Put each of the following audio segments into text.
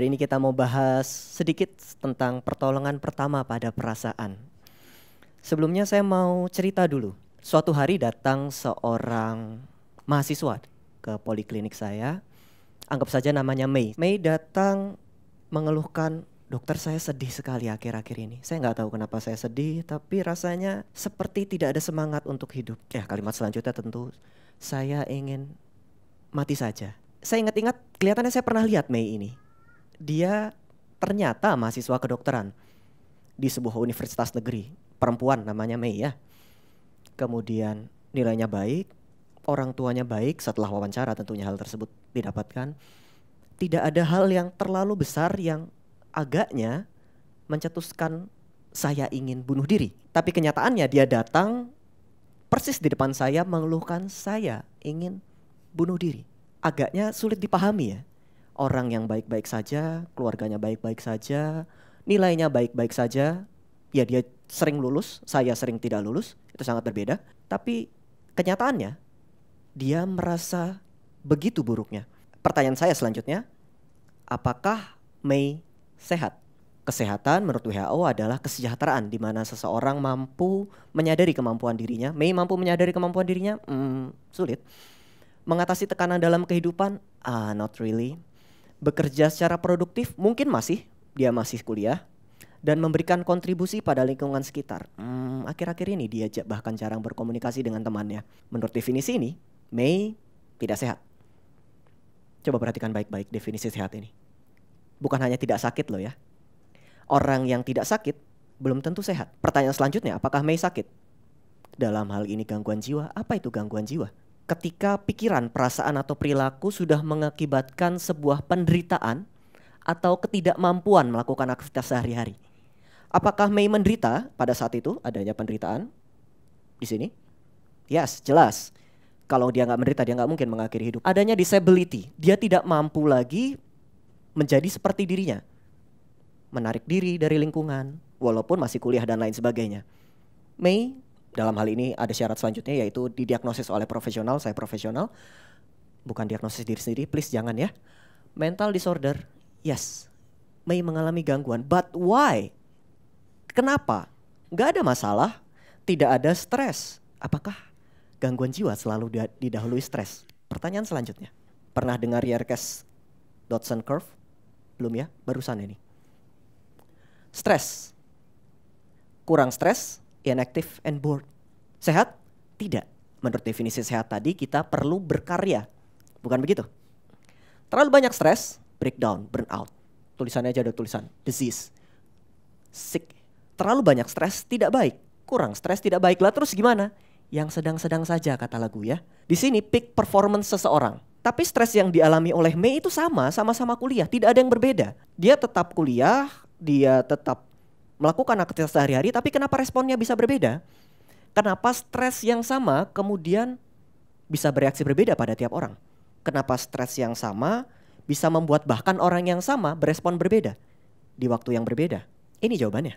Hari ini kita mau bahas sedikit tentang pertolongan pertama pada perasaan. Sebelumnya saya mau cerita dulu. Suatu hari datang seorang mahasiswa ke poliklinik saya. Anggap saja namanya Mei. Mei datang mengeluhkan dokter saya sedih sekali akhir-akhir ini. Saya nggak tahu kenapa saya sedih, tapi rasanya seperti tidak ada semangat untuk hidup. Ya kalimat selanjutnya tentu saya ingin mati saja. Saya ingat-ingat kelihatannya saya pernah lihat Mei ini dia ternyata mahasiswa kedokteran di sebuah universitas negeri. Perempuan namanya Mei ya. Kemudian nilainya baik, orang tuanya baik setelah wawancara tentunya hal tersebut didapatkan. Tidak ada hal yang terlalu besar yang agaknya mencetuskan saya ingin bunuh diri. Tapi kenyataannya dia datang persis di depan saya mengeluhkan saya ingin bunuh diri. Agaknya sulit dipahami ya orang yang baik-baik saja, keluarganya baik-baik saja, nilainya baik-baik saja, ya dia sering lulus, saya sering tidak lulus, itu sangat berbeda. Tapi kenyataannya dia merasa begitu buruknya. Pertanyaan saya selanjutnya, apakah Mei sehat? Kesehatan menurut WHO adalah kesejahteraan di mana seseorang mampu menyadari kemampuan dirinya. Mei mampu menyadari kemampuan dirinya? Hmm, sulit. Mengatasi tekanan dalam kehidupan? Ah, not really bekerja secara produktif mungkin masih dia masih kuliah dan memberikan kontribusi pada lingkungan sekitar. akhir hmm, akhir-akhir ini dia bahkan jarang berkomunikasi dengan temannya. Menurut definisi ini, Mei tidak sehat. Coba perhatikan baik-baik definisi sehat ini. Bukan hanya tidak sakit loh ya. Orang yang tidak sakit belum tentu sehat. Pertanyaan selanjutnya, apakah Mei sakit? Dalam hal ini gangguan jiwa, apa itu gangguan jiwa? ketika pikiran, perasaan atau perilaku sudah mengakibatkan sebuah penderitaan atau ketidakmampuan melakukan aktivitas sehari-hari. Apakah Mei menderita pada saat itu adanya penderitaan di sini? Yes, jelas. Kalau dia nggak menderita, dia nggak mungkin mengakhiri hidup. Adanya disability, dia tidak mampu lagi menjadi seperti dirinya. Menarik diri dari lingkungan, walaupun masih kuliah dan lain sebagainya. Mei dalam hal ini ada syarat selanjutnya yaitu didiagnosis oleh profesional, saya profesional, bukan diagnosis diri sendiri, please jangan ya. Mental disorder, yes, may mengalami gangguan, but why? Kenapa? Gak ada masalah, tidak ada stres. Apakah gangguan jiwa selalu didahului stres? Pertanyaan selanjutnya. Pernah dengar Yerkes Dodson Curve? Belum ya, barusan ini. Stres. Kurang stres, inactive, and bored. Sehat? Tidak. Menurut definisi sehat tadi, kita perlu berkarya. Bukan begitu? Terlalu banyak stres, breakdown, burnout. Tulisannya aja ada tulisan, disease, sick. Terlalu banyak stres tidak baik, kurang stres tidak baik. Lah terus gimana? Yang sedang-sedang saja kata lagu ya. Di sini peak performance seseorang. Tapi stres yang dialami oleh Mei itu sama, sama-sama kuliah, tidak ada yang berbeda. Dia tetap kuliah, dia tetap melakukan aktivitas sehari-hari tapi kenapa responnya bisa berbeda? Kenapa stres yang sama kemudian bisa bereaksi berbeda pada tiap orang? Kenapa stres yang sama bisa membuat bahkan orang yang sama berespon berbeda di waktu yang berbeda? Ini jawabannya.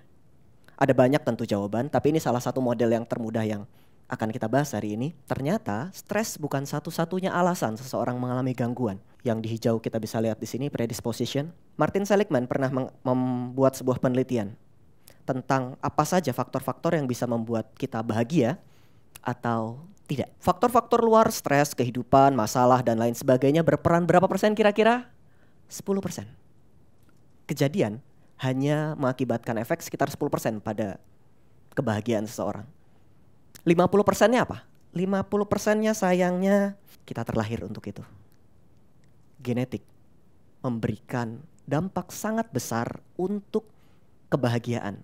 Ada banyak tentu jawaban, tapi ini salah satu model yang termudah yang akan kita bahas hari ini. Ternyata stres bukan satu-satunya alasan seseorang mengalami gangguan. Yang di hijau kita bisa lihat di sini predisposition. Martin Seligman pernah membuat sebuah penelitian tentang apa saja faktor-faktor yang bisa membuat kita bahagia atau tidak. Faktor-faktor luar, stres, kehidupan, masalah, dan lain sebagainya berperan berapa persen kira-kira? 10 persen. Kejadian hanya mengakibatkan efek sekitar 10 persen pada kebahagiaan seseorang. 50 persennya apa? 50 persennya sayangnya kita terlahir untuk itu. Genetik memberikan dampak sangat besar untuk kebahagiaan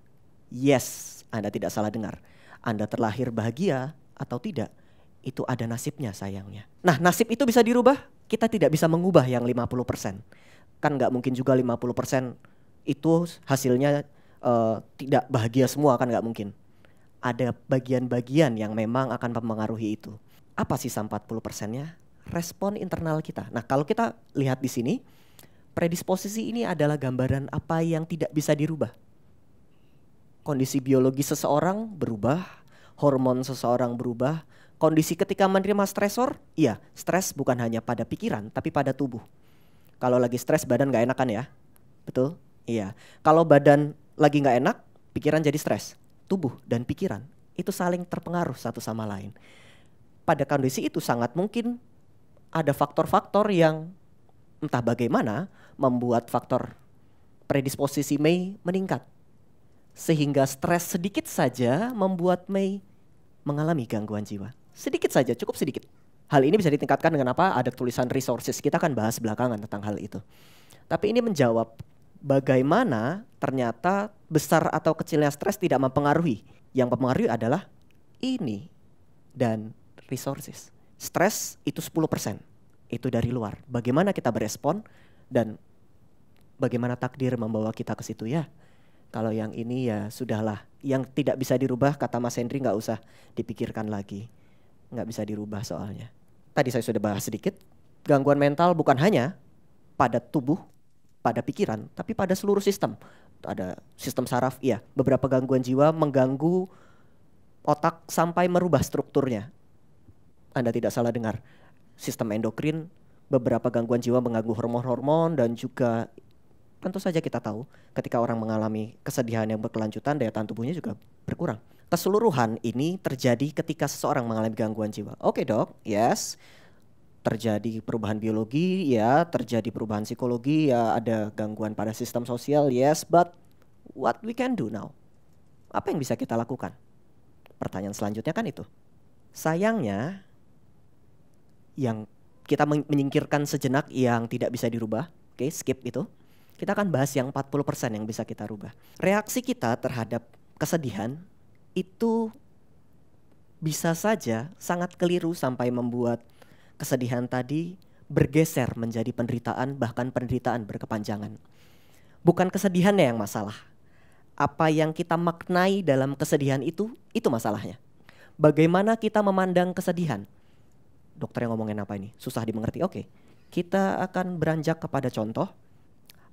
Yes, Anda tidak salah dengar. Anda terlahir bahagia atau tidak, itu ada nasibnya sayangnya. Nah nasib itu bisa dirubah, kita tidak bisa mengubah yang 50%. Kan nggak mungkin juga 50% itu hasilnya uh, tidak bahagia semua kan nggak mungkin. Ada bagian-bagian yang memang akan mempengaruhi itu. Apa sih sisa 40 persennya? Respon internal kita. Nah kalau kita lihat di sini, predisposisi ini adalah gambaran apa yang tidak bisa dirubah kondisi biologi seseorang berubah, hormon seseorang berubah, kondisi ketika menerima stresor, iya, stres bukan hanya pada pikiran tapi pada tubuh. Kalau lagi stres badan nggak enakan ya, betul? Iya. Kalau badan lagi nggak enak, pikiran jadi stres. Tubuh dan pikiran itu saling terpengaruh satu sama lain. Pada kondisi itu sangat mungkin ada faktor-faktor yang entah bagaimana membuat faktor predisposisi Mei meningkat sehingga stres sedikit saja membuat Mei mengalami gangguan jiwa. Sedikit saja, cukup sedikit. Hal ini bisa ditingkatkan dengan apa? Ada tulisan resources, kita akan bahas belakangan tentang hal itu. Tapi ini menjawab bagaimana ternyata besar atau kecilnya stres tidak mempengaruhi. Yang mempengaruhi adalah ini dan resources. Stres itu 10%, itu dari luar. Bagaimana kita berespon dan bagaimana takdir membawa kita ke situ ya. Kalau yang ini ya sudahlah. Yang tidak bisa dirubah kata Mas Hendri nggak usah dipikirkan lagi. Nggak bisa dirubah soalnya. Tadi saya sudah bahas sedikit. Gangguan mental bukan hanya pada tubuh, pada pikiran, tapi pada seluruh sistem. Ada sistem saraf, iya. Beberapa gangguan jiwa mengganggu otak sampai merubah strukturnya. Anda tidak salah dengar. Sistem endokrin, beberapa gangguan jiwa mengganggu hormon-hormon dan juga tentu saja kita tahu ketika orang mengalami kesedihan yang berkelanjutan daya tahan tubuhnya juga berkurang. Keseluruhan ini terjadi ketika seseorang mengalami gangguan jiwa. Oke okay, dok, yes. Terjadi perubahan biologi, ya, terjadi perubahan psikologi, ya, ada gangguan pada sistem sosial, yes, but what we can do now? Apa yang bisa kita lakukan? Pertanyaan selanjutnya kan itu. Sayangnya yang kita menyingkirkan sejenak yang tidak bisa dirubah, oke, okay, skip itu kita akan bahas yang 40% yang bisa kita rubah. Reaksi kita terhadap kesedihan itu bisa saja sangat keliru sampai membuat kesedihan tadi bergeser menjadi penderitaan bahkan penderitaan berkepanjangan. Bukan kesedihannya yang masalah. Apa yang kita maknai dalam kesedihan itu, itu masalahnya. Bagaimana kita memandang kesedihan? Dokter yang ngomongin apa ini? Susah dimengerti. Oke. Okay. Kita akan beranjak kepada contoh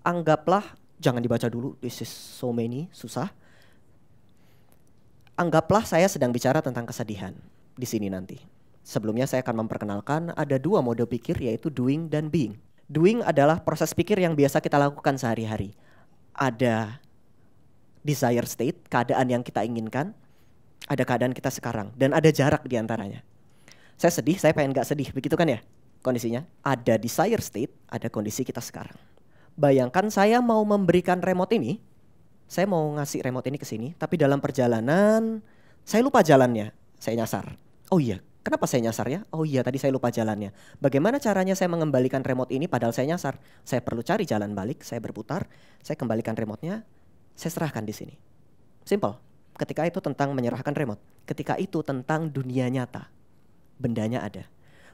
anggaplah jangan dibaca dulu this is so many susah anggaplah saya sedang bicara tentang kesedihan di sini nanti sebelumnya saya akan memperkenalkan ada dua mode pikir yaitu doing dan being doing adalah proses pikir yang biasa kita lakukan sehari-hari ada desire state keadaan yang kita inginkan ada keadaan kita sekarang dan ada jarak di antaranya saya sedih saya pengen nggak sedih begitu kan ya kondisinya ada desire state ada kondisi kita sekarang Bayangkan saya mau memberikan remote ini, saya mau ngasih remote ini ke sini, tapi dalam perjalanan saya lupa jalannya, saya nyasar. Oh iya, kenapa saya nyasar ya? Oh iya, tadi saya lupa jalannya. Bagaimana caranya saya mengembalikan remote ini padahal saya nyasar? Saya perlu cari jalan balik, saya berputar, saya kembalikan remote-nya, saya serahkan di sini. Simple. Ketika itu tentang menyerahkan remote. Ketika itu tentang dunia nyata. Bendanya ada.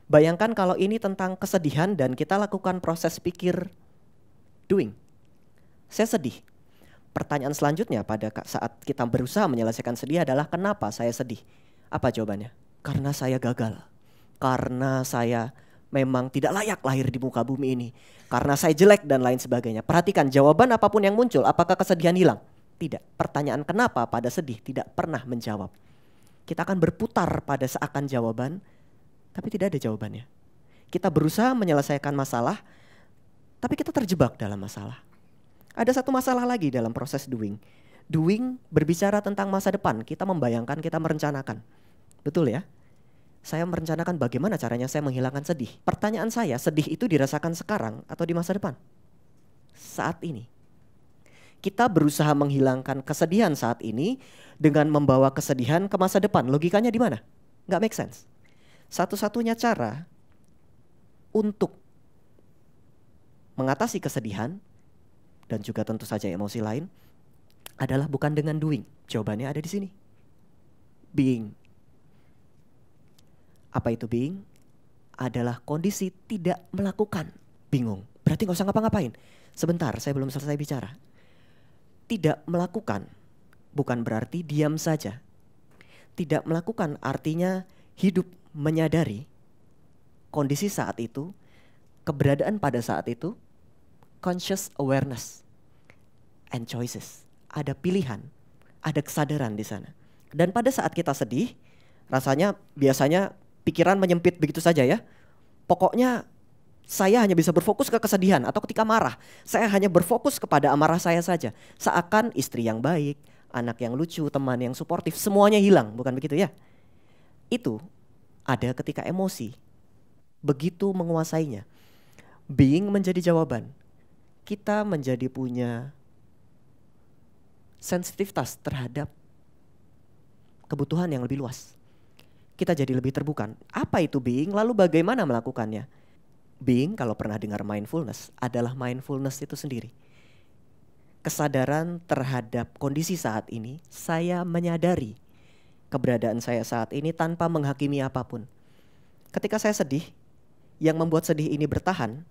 Bayangkan kalau ini tentang kesedihan dan kita lakukan proses pikir doing. Saya sedih. Pertanyaan selanjutnya pada saat kita berusaha menyelesaikan sedih adalah kenapa saya sedih? Apa jawabannya? Karena saya gagal. Karena saya memang tidak layak lahir di muka bumi ini. Karena saya jelek dan lain sebagainya. Perhatikan jawaban apapun yang muncul, apakah kesedihan hilang? Tidak. Pertanyaan kenapa pada sedih tidak pernah menjawab. Kita akan berputar pada seakan jawaban, tapi tidak ada jawabannya. Kita berusaha menyelesaikan masalah, tapi kita terjebak dalam masalah. Ada satu masalah lagi dalam proses doing. Doing berbicara tentang masa depan. Kita membayangkan, kita merencanakan. Betul ya? Saya merencanakan bagaimana caranya saya menghilangkan sedih. Pertanyaan saya, sedih itu dirasakan sekarang atau di masa depan? Saat ini. Kita berusaha menghilangkan kesedihan saat ini dengan membawa kesedihan ke masa depan. Logikanya di mana? Nggak make sense. Satu-satunya cara untuk mengatasi kesedihan dan juga tentu saja emosi lain adalah bukan dengan doing. Jawabannya ada di sini. Being. Apa itu being? Adalah kondisi tidak melakukan. Bingung. Berarti nggak usah ngapa-ngapain. Sebentar, saya belum selesai bicara. Tidak melakukan bukan berarti diam saja. Tidak melakukan artinya hidup menyadari kondisi saat itu keberadaan pada saat itu conscious awareness and choices. Ada pilihan, ada kesadaran di sana. Dan pada saat kita sedih, rasanya biasanya pikiran menyempit begitu saja ya. Pokoknya saya hanya bisa berfokus ke kesedihan atau ketika marah, saya hanya berfokus kepada amarah saya saja. Seakan istri yang baik, anak yang lucu, teman yang suportif, semuanya hilang, bukan begitu ya? Itu ada ketika emosi begitu menguasainya being menjadi jawaban. Kita menjadi punya sensitivitas terhadap kebutuhan yang lebih luas. Kita jadi lebih terbuka. Apa itu being? Lalu bagaimana melakukannya? Being kalau pernah dengar mindfulness adalah mindfulness itu sendiri. Kesadaran terhadap kondisi saat ini, saya menyadari keberadaan saya saat ini tanpa menghakimi apapun. Ketika saya sedih, yang membuat sedih ini bertahan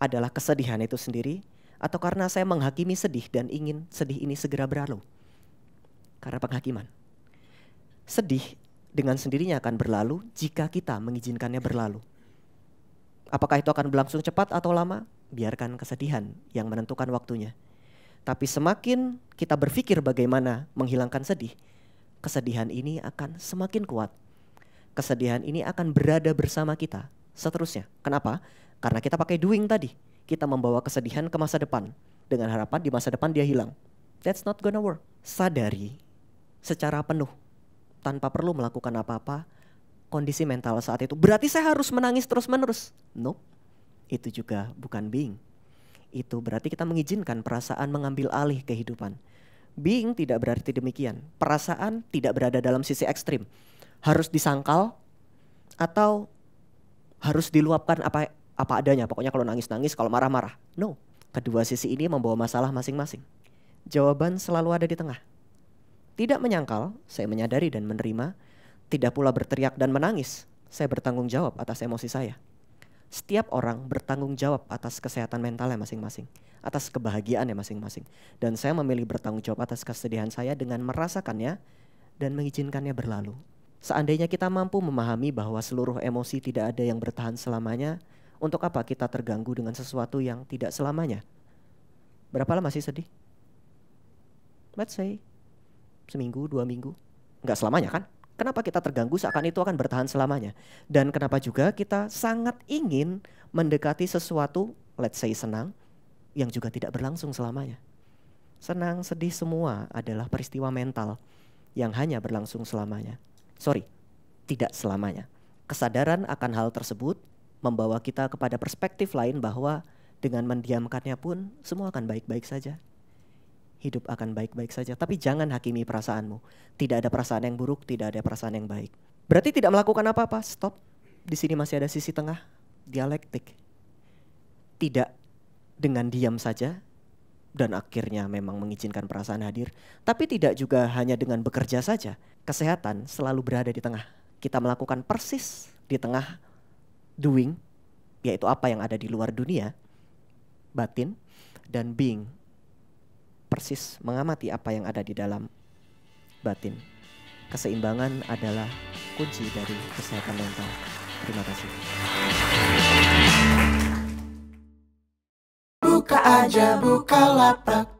adalah kesedihan itu sendiri atau karena saya menghakimi sedih dan ingin sedih ini segera berlalu? Karena penghakiman. Sedih dengan sendirinya akan berlalu jika kita mengizinkannya berlalu. Apakah itu akan berlangsung cepat atau lama? Biarkan kesedihan yang menentukan waktunya. Tapi semakin kita berpikir bagaimana menghilangkan sedih, kesedihan ini akan semakin kuat. Kesedihan ini akan berada bersama kita seterusnya. Kenapa? Karena kita pakai doing tadi. Kita membawa kesedihan ke masa depan. Dengan harapan di masa depan dia hilang. That's not gonna work. Sadari secara penuh. Tanpa perlu melakukan apa-apa. Kondisi mental saat itu. Berarti saya harus menangis terus-menerus. Nope. Itu juga bukan being. Itu berarti kita mengizinkan perasaan mengambil alih kehidupan. Being tidak berarti demikian. Perasaan tidak berada dalam sisi ekstrim. Harus disangkal atau harus diluapkan apa apa adanya. Pokoknya kalau nangis-nangis, kalau marah-marah. No, kedua sisi ini membawa masalah masing-masing. Jawaban selalu ada di tengah. Tidak menyangkal, saya menyadari dan menerima. Tidak pula berteriak dan menangis. Saya bertanggung jawab atas emosi saya. Setiap orang bertanggung jawab atas kesehatan mentalnya masing-masing, atas kebahagiaannya masing-masing. Dan saya memilih bertanggung jawab atas kesedihan saya dengan merasakannya dan mengizinkannya berlalu. Seandainya kita mampu memahami bahwa seluruh emosi tidak ada yang bertahan selamanya, untuk apa kita terganggu dengan sesuatu yang tidak selamanya? Berapa lama sih sedih? Let's say seminggu, dua minggu. nggak selamanya kan? Kenapa kita terganggu seakan itu akan bertahan selamanya? Dan kenapa juga kita sangat ingin mendekati sesuatu, let's say senang, yang juga tidak berlangsung selamanya. Senang, sedih semua adalah peristiwa mental yang hanya berlangsung selamanya. Sorry, tidak selamanya. Kesadaran akan hal tersebut membawa kita kepada perspektif lain bahwa dengan mendiamkannya pun semua akan baik-baik saja. Hidup akan baik-baik saja, tapi jangan hakimi perasaanmu. Tidak ada perasaan yang buruk, tidak ada perasaan yang baik. Berarti tidak melakukan apa-apa, stop. Di sini masih ada sisi tengah, dialektik. Tidak dengan diam saja dan akhirnya memang mengizinkan perasaan hadir, tapi tidak juga hanya dengan bekerja saja. Kesehatan selalu berada di tengah. Kita melakukan persis di tengah doing yaitu apa yang ada di luar dunia batin dan being persis mengamati apa yang ada di dalam batin. Keseimbangan adalah kunci dari kesehatan mental. Terima kasih. Buka aja buka lapak